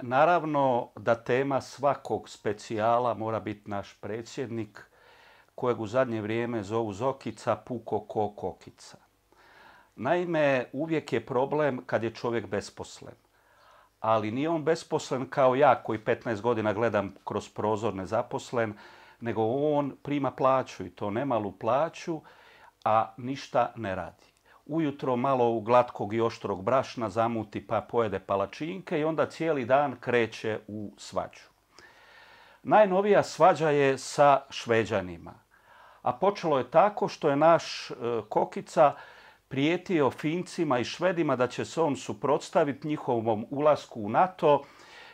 Naravno da tema svakog specijala mora biti naš predsjednik kojeg u zadnje vrijeme zovu Zokica, Puko, Kokokica. Naime, uvijek je problem kad je čovjek besposlen. Ali nije on besposlen kao ja koji 15 godina gledam kroz prozor nezaposlen, nego on prima plaću i to nemalu plaću, a ništa ne radi ujutro malo glatkog i oštrog brašna zamuti pa pojede palačinke i onda cijeli dan kreće u svađu. Najnovija svađa je sa šveđanima. A počelo je tako što je naš e, kokica prijetio fincima i švedima da će se on suprotstaviti njihovom ulasku u NATO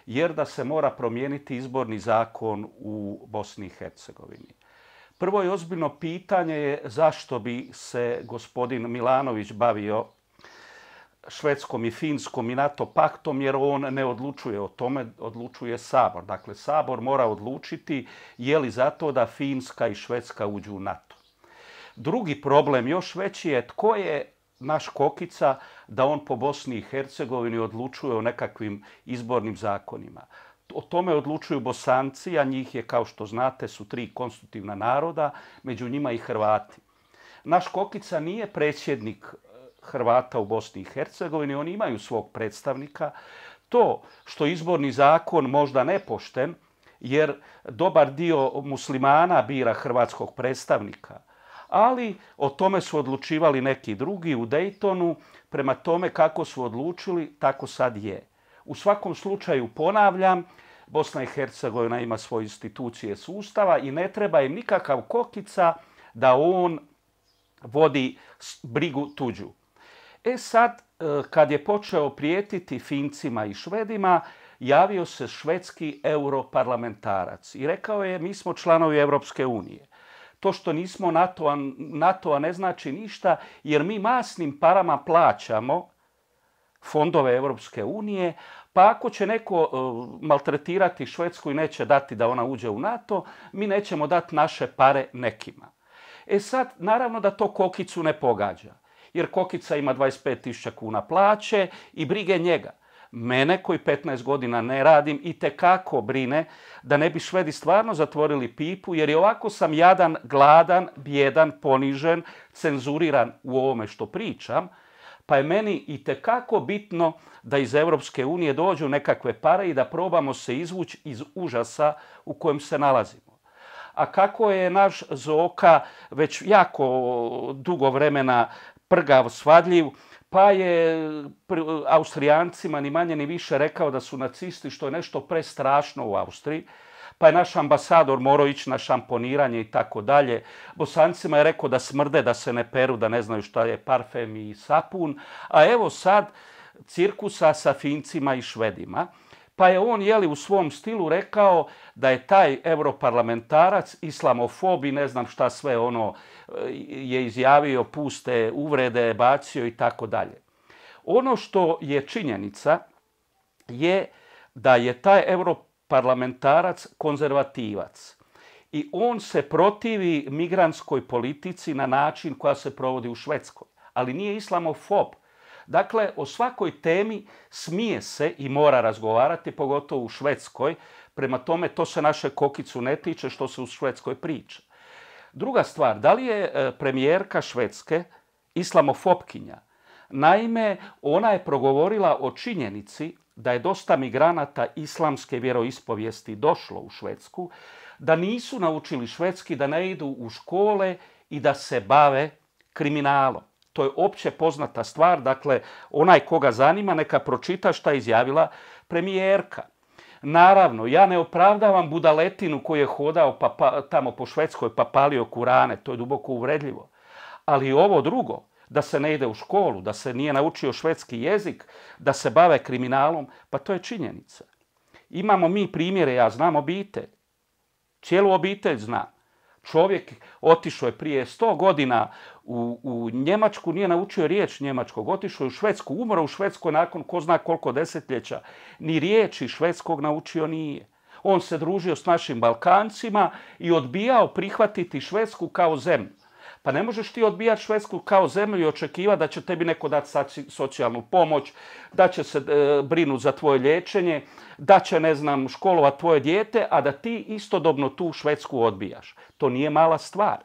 jer da se mora promijeniti izborni zakon u Bosni i Hercegovini. Prvo je ozbiljno pitanje je zašto bi se gospodin Milanović bavio švedskom i finskom i NATO paktom, jer on ne odlučuje o tome, odlučuje Sabor. Dakle, Sabor mora odlučiti je li zato da Finska i Švedska uđu u NATO. Drugi problem još veći je tko je naš kokica da on po Bosni i Hercegovini odlučuje o nekakvim izbornim zakonima o tome odlučuju Bosanci, a njih je, kao što znate, su tri konstitutivna naroda, među njima i Hrvati. Naš Kokica nije predsjednik e, Hrvata u Bosni i Hercegovini, oni imaju svog predstavnika. To što izborni zakon možda nepošten, jer dobar dio muslimana bira hrvatskog predstavnika, ali o tome su odlučivali neki drugi u Dejtonu, prema tome kako su odlučili, tako sad je. U svakom slučaju ponavljam, Bosna i Hercegovina ima svoje institucije sustava i ne treba im nikakav kokica da on vodi brigu tuđu. E sad, e, kad je počeo prijetiti Fincima i Švedima, javio se švedski europarlamentarac i rekao je mi smo članovi Evropske unije. To što nismo NATO-a NATO ne znači ništa jer mi masnim parama plaćamo fondove Evropske unije, pa ako će neko e, maltretirati Švedsku i neće dati da ona uđe u NATO, mi nećemo dati naše pare nekima. E sad, naravno da to Kokicu ne pogađa, jer Kokica ima 25.000 kuna plaće i brige njega. Mene koji 15 godina ne radim i kako brine da ne bi Švedi stvarno zatvorili pipu, jer i ovako sam jadan, gladan, bjedan, ponižen, cenzuriran u ovome što pričam, pa je meni i kako bitno da iz Evropske unije dođu nekakve pare i da probamo se izvući iz užasa u kojem se nalazimo. A kako je naš Zoka već jako dugo vremena prgav, svadljiv, pa je Austrijancima ni manje ni više rekao da su nacisti, što je nešto prestrašno u Austriji, pa je naš ambasador morao ići na šamponiranje i tako dalje. Bosancima je rekao da smrde, da se ne peru, da ne znaju šta je parfem i sapun. A evo sad cirkusa sa fincima i švedima. Pa je on jeli u svom stilu rekao da je taj europarlamentarac islamofob i ne znam šta sve ono e, je izjavio, puste uvrede, bacio i tako dalje. Ono što je činjenica je da je taj europarlamentarac parlamentarac konzervativac i on se protivi migranskoj politici na način koja se provodi u Švedskoj, ali nije islamofob. Dakle, o svakoj temi smije se i mora razgovarati, pogotovo u Švedskoj, prema tome to se naše kokicu ne tiče što se u Švedskoj priča. Druga stvar, da li je e, premijerka Švedske islamofobkinja? Naime, ona je progovorila o činjenici da je dosta migranata islamske vjeroispovijesti došlo u Švedsku, da nisu naučili švedski, da ne idu u škole i da se bave kriminalom. To je opće poznata stvar, dakle, onaj koga zanima neka pročita šta je izjavila premijerka. Naravno, ja ne opravdavam budaletinu koji je hodao pa, pa, tamo po Švedskoj pa palio kurane, to je duboko uvredljivo. Ali ovo drugo, da se ne ide u školu, da se nije naučio švedski jezik, da se bave kriminalom, pa to je činjenica. Imamo mi primjere, ja znam obitelj, cijelu obitelj zna. Čovjek otišao je prije 100 godina u, u Njemačku, nije naučio riječ njemačkog, otišao je u Švedsku, umro u Švedskoj nakon ko zna koliko desetljeća. Ni riječi švedskog naučio nije. On se družio s našim Balkancima i odbijao prihvatiti Švedsku kao zemlju. Pa ne možeš ti odbijati Švedsku kao zemlju i očekiva da će tebi neko dati socijalnu pomoć, da će se e, brinuti za tvoje liječenje, da će, ne znam, školova tvoje dijete, a da ti istodobno tu Švedsku odbijaš. To nije mala stvar.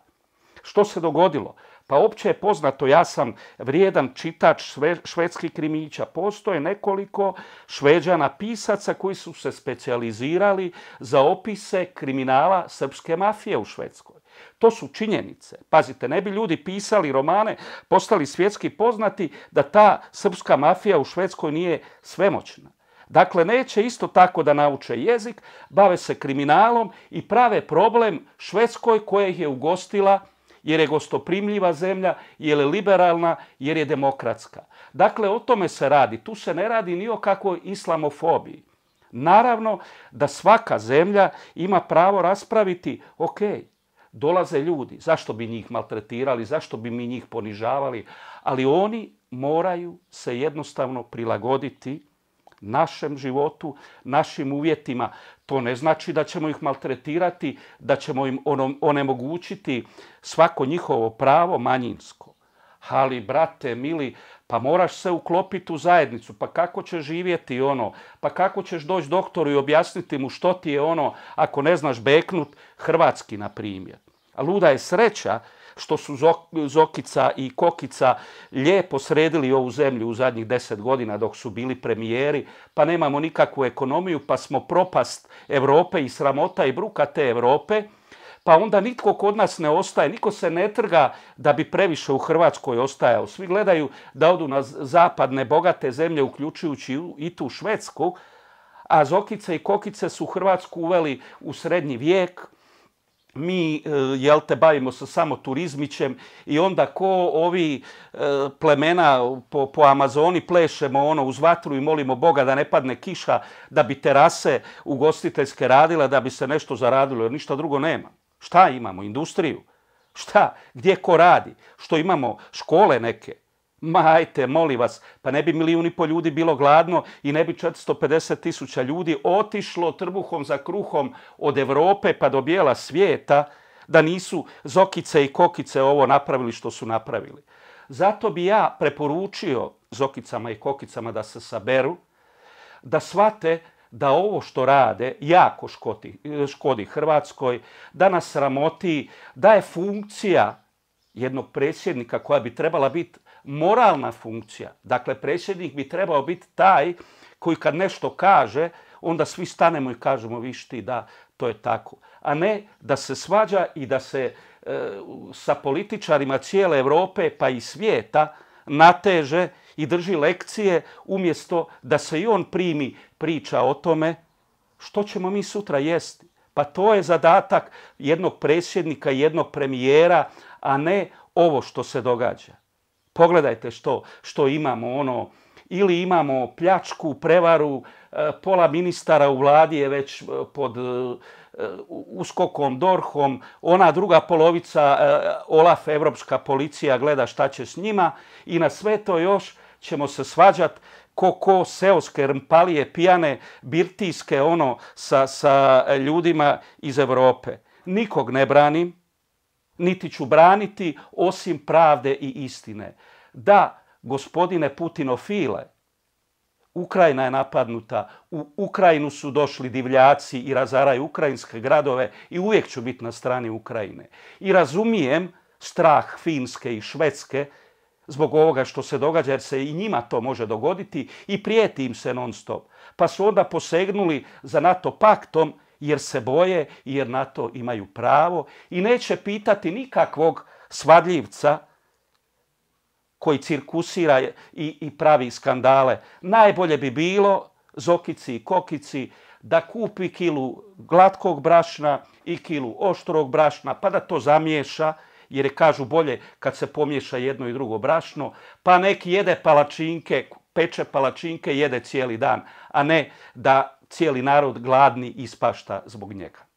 Što se dogodilo? Pa opće je poznato, ja sam vrijedan čitač švedskih krimića. Postoje nekoliko šveđana pisaca koji su se specijalizirali za opise kriminala srpske mafije u Švedskoj. To su činjenice. Pazite, ne bi ljudi pisali romane, postali svjetski poznati da ta srpska mafija u Švedskoj nije svemoćna. Dakle, neće isto tako da nauče jezik, bave se kriminalom i prave problem Švedskoj koja ih je ugostila Švedskoj jer je gostoprimljiva zemlja, jer je liberalna, jer je demokratska. Dakle, o tome se radi. Tu se ne radi ni o kakvoj islamofobiji. Naravno da svaka zemlja ima pravo raspraviti, ok, dolaze ljudi, zašto bi njih maltretirali, zašto bi mi njih ponižavali, ali oni moraju se jednostavno prilagoditi učiniti našem životu, našim uvjetima. To ne znači da ćemo ih maltretirati, da ćemo im ono, onemogućiti svako njihovo pravo manjinsko. Ali, brate, mili, pa moraš se uklopiti u zajednicu, pa kako ćeš živjeti ono, pa kako ćeš doći doktoru i objasniti mu što ti je ono ako ne znaš beknut hrvatski, na primjer. A Luda je sreća što su Zokica i Kokica lijepo sredili ovu zemlju u zadnjih deset godina dok su bili premijeri, pa nemamo nikakvu ekonomiju, pa smo propast Evrope i sramota i bruka te Evrope, pa onda nitko kod nas ne ostaje, niko se ne trga da bi previše u Hrvatskoj ostajao. Svi gledaju da odu na zapadne bogate zemlje, uključujući i tu Švedsku, a Zokica i Kokice su Hrvatsku uveli u srednji vijek, mi, e, jel te, bavimo se samo turizmićem i onda ko ovi e, plemena po, po Amazoni plešemo ono uz vatru i molimo Boga da ne padne kiša, da bi terase ugostiteljske radile, da bi se nešto zaradilo, jer ništa drugo nema. Šta imamo? Industriju. Šta? Gdje ko radi? Što imamo? Škole neke. Majte, moli vas, pa ne bi milijuni po ljudi bilo gladno i ne bi 450 tisuća ljudi otišlo trbuhom za kruhom od Evrope pa do bijela svijeta da nisu Zokice i Kokice ovo napravili što su napravili. Zato bi ja preporučio Zokicama i Kokicama da se saberu, da svate da ovo što rade jako škodi, škodi Hrvatskoj, da nas sramoti, da je funkcija jednog predsjednika koja bi trebala biti moralna funkcija. Dakle, predsjednik bi trebao biti taj koji kad nešto kaže, onda svi stanemo i kažemo viš ti da to je tako. A ne da se svađa i da se e, sa političarima cijele Europe pa i svijeta nateže i drži lekcije umjesto da se i on primi priča o tome što ćemo mi sutra jesti. Pa to je zadatak jednog predsjednika, jednog premijera, a ne ovo što se događa. Pogledajte što, što imamo ono, ili imamo pljačku, prevaru, e, pola ministara u vladi je već e, pod e, uskokom, dorhom, ona druga polovica, Olaf, Evropska policija, gleda šta će s njima i na sve to još ćemo se svađati ko ko seoske rmpalije pijane, birtijske ono sa, sa ljudima iz Evrope. Nikog ne branim, niti ću braniti osim pravde i istine. Da, gospodine Putinofile, Ukrajina je napadnuta, u Ukrajinu su došli divljaci i razaraju ukrajinske gradove i uvijek ću biti na strani Ukrajine. I razumijem strah Finske i Švedske zbog ovoga što se događa, jer se i njima to može dogoditi i prijeti im se non stop. Pa su onda posegnuli za NATO paktom jer se boje, jer na to imaju pravo i neće pitati nikakvog svadljivca koji cirkusira i, i pravi skandale. Najbolje bi bilo Zokici i Kokici da kupi kilu glatkog brašna i kilu oštrog brašna, pa da to zamiješa, jer je kažu bolje kad se pomiješa jedno i drugo brašno, pa neki jede palačinke, peče palačinke jede cijeli dan, a ne da cijeli narod gladni ispašta zbog njega.